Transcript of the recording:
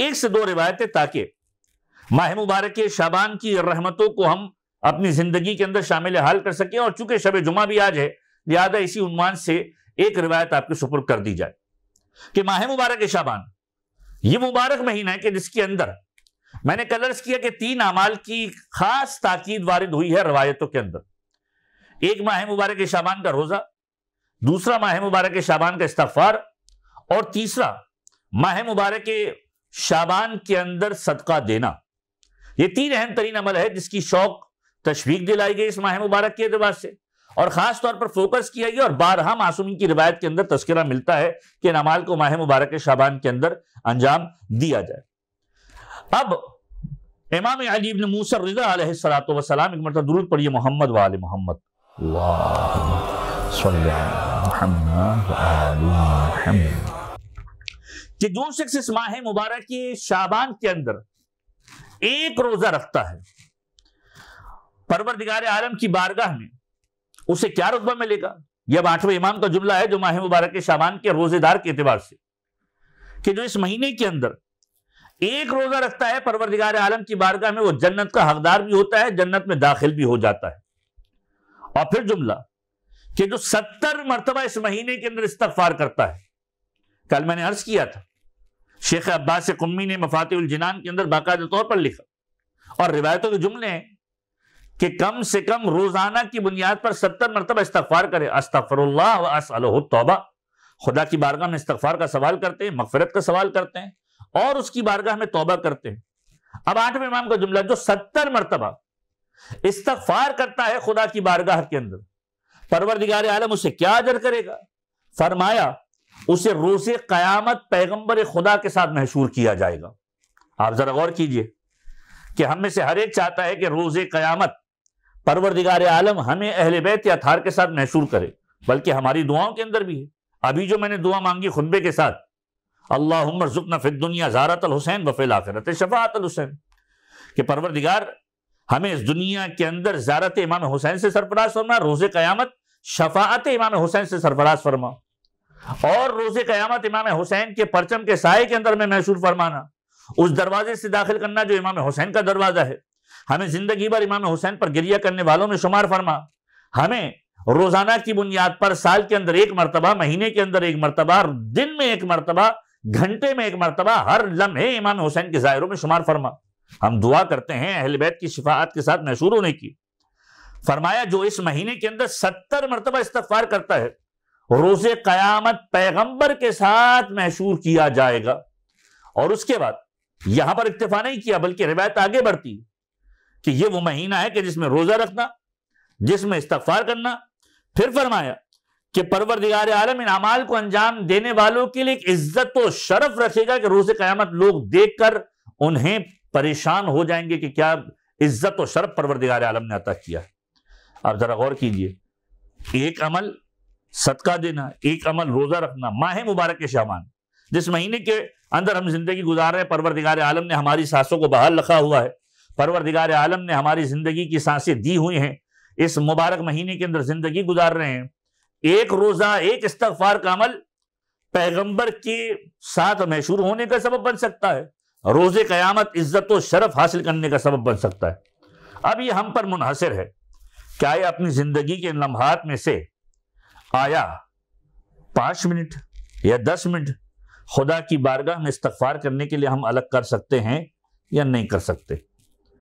एक से दो रिवायतें ताकि माह मुबारक शाबान की रहमतों को हम अपनी जिंदगी के अंदर शामिल हाल कर सकें और चूंकि शब जुमा भी आज है लिहाजा इसी उन्वान से एक रिवायत आपके सुपुर कर दी जाए कि माह मुबारक शाबान ये मुबारक महीना है कि जिसके अंदर मैंने कलर्स किया कि तीन अमाल की खास ताकीद वारिद हुई है रवायतों के अंदर एक माह मुबारक शाबान का रोज़ा दूसरा माह मुबारक शाबान का इस्तफार और तीसरा माह मुबारक शाबान के अंदर सदका देना ये तीन अहम तरीन अमल है जिसकी शौक तशवीक दिलाई गई इस माह मुबारक के अतबार से और ख़ास तौर पर फोकस किया गया और बारह मासूमीन की रिवायत के अंदर तस्करा मिलता है कि इन अमाल को माह मुबारक शाबान के अंदर अंजाम दिया जाए अब इमाम अलीब मूसर रजा सलात वसलाम एक मरत दुरुद पढ़िए मोहम्मद वाल मोहम्मद वाह कि जो शख्स इस माह मुबारक के शाबान के अंदर एक रोजा रखता है परवर दिगार आलम की बारगाह में उसे क्या रुतबा मिलेगा यह आठवें इमाम का जुमला है जो माह मुबारक के शाबान के रोजेदार के एतबार से कि जो इस महीने के अंदर एक रोजा रखता है परवर दिगार आलम की बारगाह में वो जन्नत का हकदार भी होता है जन्नत में दाखिल भी हो जाता है और फिर जुमला कि जो सत्तर मरतबा इस महीने के अंदर इस्तफार करता है कल मैंने अर्ज किया था शेख अब्बास कुम्मी ने उलजनान के अंदर बाकायदा तौर पर लिखा और रिवायतों के जुमले हैं कि कम से कम रोजाना की बुनियाद पर सत्तर मरतब इस्तफार करें अस्तफर तोबा खुदा की बारगाह में इस्तफार का सवाल करते हैं मफफरत का सवाल करते हैं और उसकी बारगाह में तोबा करते हैं अब आठवें इमाम का जुमला जो सत्तर मरतबा इस्तफार करता है खुदा की बारगाह के अंदर परवरदिगार आलम उसे क्या अजर करेगा फरमाया उसे रोज कयामत पैगंबर खुदा के साथ महसूर किया जाएगा आप जरा गौर कीजिए कि हम में से हर एक चाहता है कि रोज कयामत परवरदिगार आलम हमें अहल बैत या थार के साथ महसूर करे बल्कि हमारी दुआओं के अंदर भी है अभी जो मैंने दुआ मांगी खुतबे के साथ अल्लाह जुक्न फिर दुनिया जारत हुसैन वफिल आखिरत शफात हुसैन परवर परवरदिगार हमें इस दुनिया के अंदर ज्यारत इमाम हुसैन से सरफराज फरमा रोज़ क़यामत शफात इमाम हुसैन से सरफराज फरमा और रोजे क्यामत इमाम हुसैन के परचम के साय के अंदर में महसूर फरमाना उस दरवाजे से दाखिल करना जो इमाम हुसैन का दरवाजा है हमें जिंदगी भर इमाम हुसैन पर गिरिया करने वालों में शुमार फरमा हमें रोजाना की बुनियाद पर साल के अंदर एक मरतबा महीने के अंदर एक मरतबा दिन में एक मरतबा घंटे में एक मरतबा हर लम्हे इमाम हुसैन के जायरों में शुमार फरमा हम दुआ करते हैं अहलबैत की शिफात के साथ महसूर होने की फरमाया जो इस महीने के अंदर सत्तर मरतबा इस्तफार करता है रोज कयामत पैगंबर के साथ महसूर किया जाएगा और उसके बाद यहां पर इतफा नहीं किया बल्कि रिवायत आगे बढ़ती कि यह वो महीना है कि जिसमें रोजा रखना जिसमें इस्तफार करना फिर फरमाया कि परवरदिगार आलम इन अमाल को अंजाम देने वालों के लिए एक इज्जत तो शरफ रखेगा कि रोज क्यामत लोग देखकर उन्हें परेशान हो जाएंगे कि क्या इज्जत और शरफ परवरदिगार आलम ने अता किया आप जरा गौर कीजिए एक अमल सदका देना एक अमल रोज़ा रखना माह मुबारक के शामान जिस महीने के अंदर हम जिंदगी गुजार रहे हैं परवरदिगार आलम ने हमारी सांसों को बहाल रखा हुआ है परवरदिगार आलम ने हमारी जिंदगी की सांसें दी हुई हैं इस मुबारक महीने के अंदर जिंदगी गुजार रहे हैं एक रोज़ा एक इस्तफार का अमल पैगंबर के साथ मशहूर होने का सबब बन सकता है रोजे क़यामत इज़्ज़त और शरफ हासिल करने का सबब बन सकता है अब ये हम पर मुनहसर है क्या अपनी ज़िंदगी के लम्हात में से आया पांच मिनट या दस मिनट खुदा की बारगाह में इस्तफार करने के लिए हम अलग कर सकते हैं या नहीं कर सकते